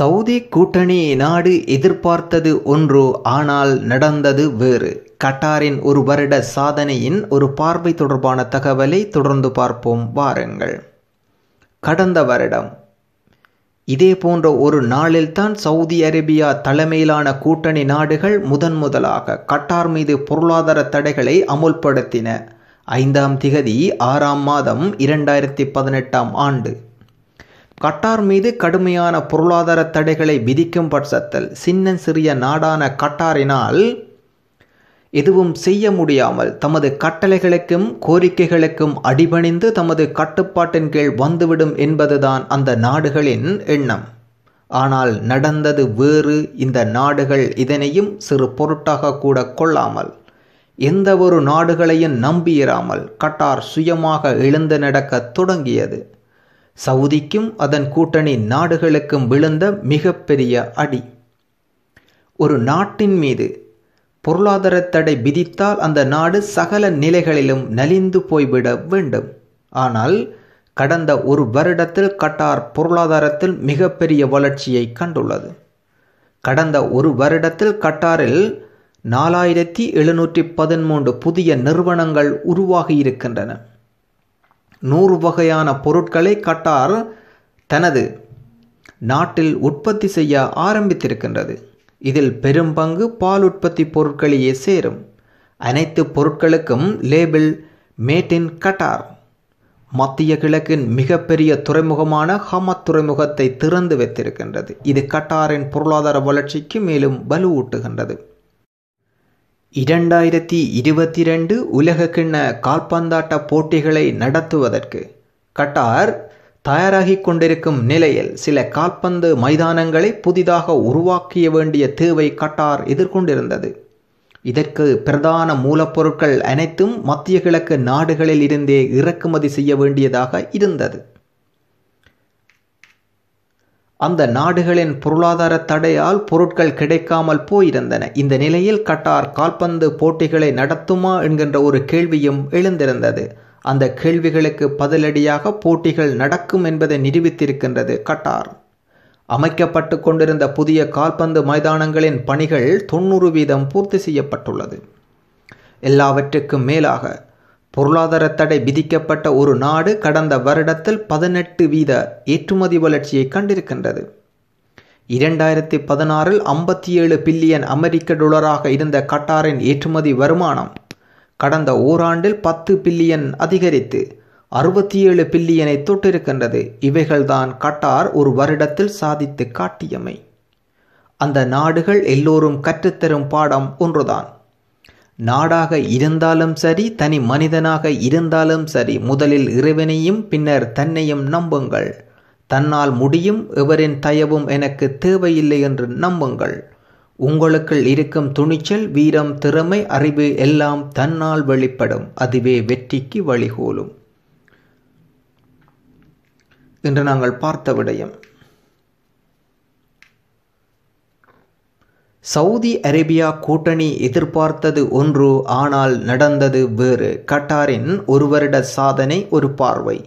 Saudi கூட்டணி நாடு எதிர்பார்த்தது ஒன்று ஆனால் நடந்தது வேறு கட்டாரின் ஒரு வருட சாதனையின் ஒரு பார்வை தொடர்பான தகவலை தொடர்ந்து பார்ப்போம் வாருங்கள் கடந்த வருடம் இதே போன்ற ஒரு நாளில்தான் சவுதி அரேபியா தலைமையிலான கூட்டணி நாடுகள் முதன் முதலாக கட்டார் மீது பொருளாதார தடைகளை அமுல்படுத்தின ஐந்தாம் திகதி ஆறாம் மாதம் இரண்டாயிரத்தி பதினெட்டாம் ஆண்டு கட்டார் மீது கடுமையான பொருளாதார தடைகளை விதிக்கும் பட்சத்தில் சின்ன சிறிய நாடான கட்டாரினால் எதுவும் செய்ய முடியாமல் தமது கட்டளைகளுக்கும் கோரிக்கைகளுக்கும் அடிபணிந்து தமது கட்டுப்பாட்டின் கீழ் வந்துவிடும் என்பதுதான் அந்த நாடுகளின் எண்ணம் ஆனால் நடந்தது வேறு இந்த நாடுகள் இதனையும் சிறு பொருட்டாக கூட கொள்ளாமல் எந்த ஒரு நாடுகளையும் நம்பியிராமல் கட்டார் சுயமாக எழுந்து நடக்க தொடங்கியது சவுதிக்கும் அதன் கூட்டணி நாடுகளுக்கும் விழுந்த மிகப்பெரிய அடி ஒரு நாட்டின் மீது பொருளாதார தடை விதித்தால் அந்த நாடு சகல நிலைகளிலும் நலிந்து போய்விட வேண்டும் ஆனால் கடந்த ஒரு வருடத்தில் கட்டார் பொருளாதாரத்தில் மிகப்பெரிய வளர்ச்சியை கண்டுள்ளது கடந்த ஒரு வருடத்தில் கட்டாரில் நாலாயிரத்தி எழுநூற்றி பதிமூன்று புதிய நிறுவனங்கள் உருவாகியிருக்கின்றன நூறு வகையான பொருட்களை கட்டார் தனது நாட்டில் உற்பத்தி செய்ய ஆரம்பித்திருக்கின்றது இதில் பெரும் பங்கு பால் உற்பத்தி பொருட்களையே சேரும் அனைத்து பொருட்களுக்கும் லேபிள் மேட் இன் கட்டார் மத்திய கிழக்கின் மிகப்பெரிய துறைமுகமான ஹமத் துறைமுகத்தை திறந்து வைத்திருக்கின்றது இது கட்டாரின் பொருளாதார வளர்ச்சிக்கு மேலும் வலுவூட்டுகின்றது இரண்டாயிரத்தி இருபத்தி ரெண்டு உலக கிண்ண கால்பந்தாட்ட போட்டிகளை நடத்துவதற்கு கட்டார் தயாராகி கொண்டிருக்கும் நிலையில் சில கால்பந்து மைதானங்களை புதிதாக உருவாக்கிய வேண்டிய தேவை கட்டார் எதிர்கொண்டிருந்தது இதற்கு பிரதான மூலப்பொருட்கள் அனைத்தும் மத்திய கிழக்கு நாடுகளில் இருந்தே இறக்குமதி செய்ய வேண்டியதாக இருந்தது அந்த நாடுகளின் பொருளாதார தடையால் பொருட்கள் கிடைக்காமல் போயிருந்தன இந்த நிலையில் கட்டார் கால்பந்து போட்டிகளை நடத்துமா என்கின்ற ஒரு கேள்வியும் எழுந்திருந்தது அந்த கேள்விகளுக்கு பதிலடியாக போட்டிகள் நடக்கும் என்பதை நிரூபித்திருக்கின்றது கட்டார் அமைக்கப்பட்டு கொண்டிருந்த புதிய கால்பந்து மைதானங்களின் பணிகள் தொண்ணூறு வீதம் பூர்த்தி செய்யப்பட்டுள்ளது எல்லாவற்றுக்கும் மேலாக பொருளாதார தடை விதிக்கப்பட்ட ஒரு நாடு கடந்த வருடத்தில் பதினெட்டு வீத ஏற்றுமதி வளர்ச்சியை கண்டிருக்கின்றது இரண்டாயிரத்தி பதினாறில் ஐம்பத்தி ஏழு பில்லியன் அமெரிக்க டொலராக இருந்த கட்டாரின் ஏற்றுமதி வருமானம் கடந்த ஓராண்டில் பத்து பில்லியன் அதிகரித்து அறுபத்தி ஏழு பில்லியனை தொட்டிருக்கின்றது இவைகள்தான் கட்டார் ஒரு வருடத்தில் சாதித்து காட்டியமை அந்த நாடுகள் எல்லோரும் கற்றுத்தரும் பாடம் ஒன்றுதான் நாடாக இருந்தாலும் சரி தனி மனிதனாக இருந்தாலும் சரி முதலில் இறைவனையும் பின்னர் தன்னையும் நம்புங்கள் தன்னால் முடியும் எவரின் தயவும் எனக்கு தேவையில்லை என்று நம்புங்கள் உங்களுக்குள் இருக்கும் துணிச்சல் வீரம் திறமை அறிவு எல்லாம் தன்னால் வெளிப்படும் அதுவே வெற்றிக்கு வழிகோலும் என்று நாங்கள் பார்த்த விடயம் சவுதி அரேபியா கூட்டணி எதிர்பார்த்தது ஒன்று ஆனால் நடந்தது வேறு கட்டாரின் ஒரு வருட சாதனை ஒரு பார்வை